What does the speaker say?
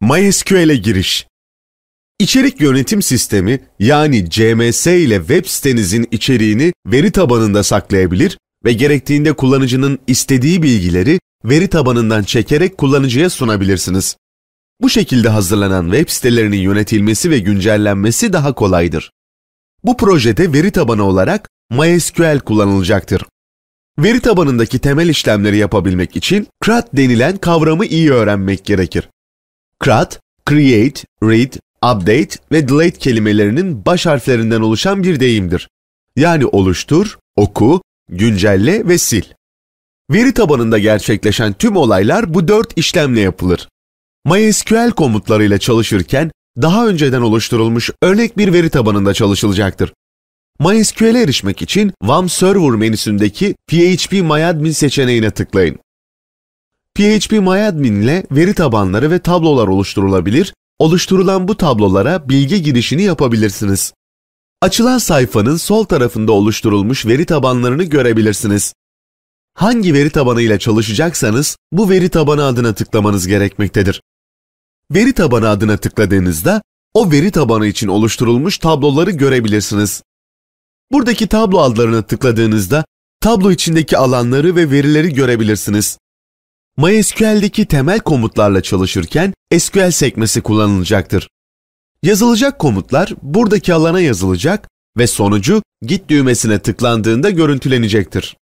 MySQL'e giriş İçerik yönetim sistemi yani CMS ile web sitenizin içeriğini veri tabanında saklayabilir ve gerektiğinde kullanıcının istediği bilgileri veri tabanından çekerek kullanıcıya sunabilirsiniz. Bu şekilde hazırlanan web sitelerinin yönetilmesi ve güncellenmesi daha kolaydır. Bu projede veri tabanı olarak MySQL kullanılacaktır. Veri tabanındaki temel işlemleri yapabilmek için CRUD denilen kavramı iyi öğrenmek gerekir. CRUD, Create, Read, Update ve Delete kelimelerinin baş harflerinden oluşan bir deyimdir. Yani oluştur, oku, güncelle ve sil. Veri tabanında gerçekleşen tüm olaylar bu dört işlemle yapılır. MySQL komutlarıyla çalışırken daha önceden oluşturulmuş örnek bir veri tabanında çalışılacaktır. MySQL'e erişmek için VAM Server menüsündeki PHP MyAdmin seçeneğine tıklayın. PHP MyAdmin ile veri tabanları ve tablolar oluşturulabilir, oluşturulan bu tablolara bilgi girişini yapabilirsiniz. Açılan sayfanın sol tarafında oluşturulmuş veri tabanlarını görebilirsiniz. Hangi veri tabanı ile çalışacaksanız bu veri tabanı adına tıklamanız gerekmektedir. Veri tabanı adına tıkladığınızda o veri tabanı için oluşturulmuş tabloları görebilirsiniz. Buradaki tablo adlarına tıkladığınızda tablo içindeki alanları ve verileri görebilirsiniz. MySQL'deki temel komutlarla çalışırken SQL sekmesi kullanılacaktır. Yazılacak komutlar buradaki alana yazılacak ve sonucu git düğmesine tıklandığında görüntülenecektir.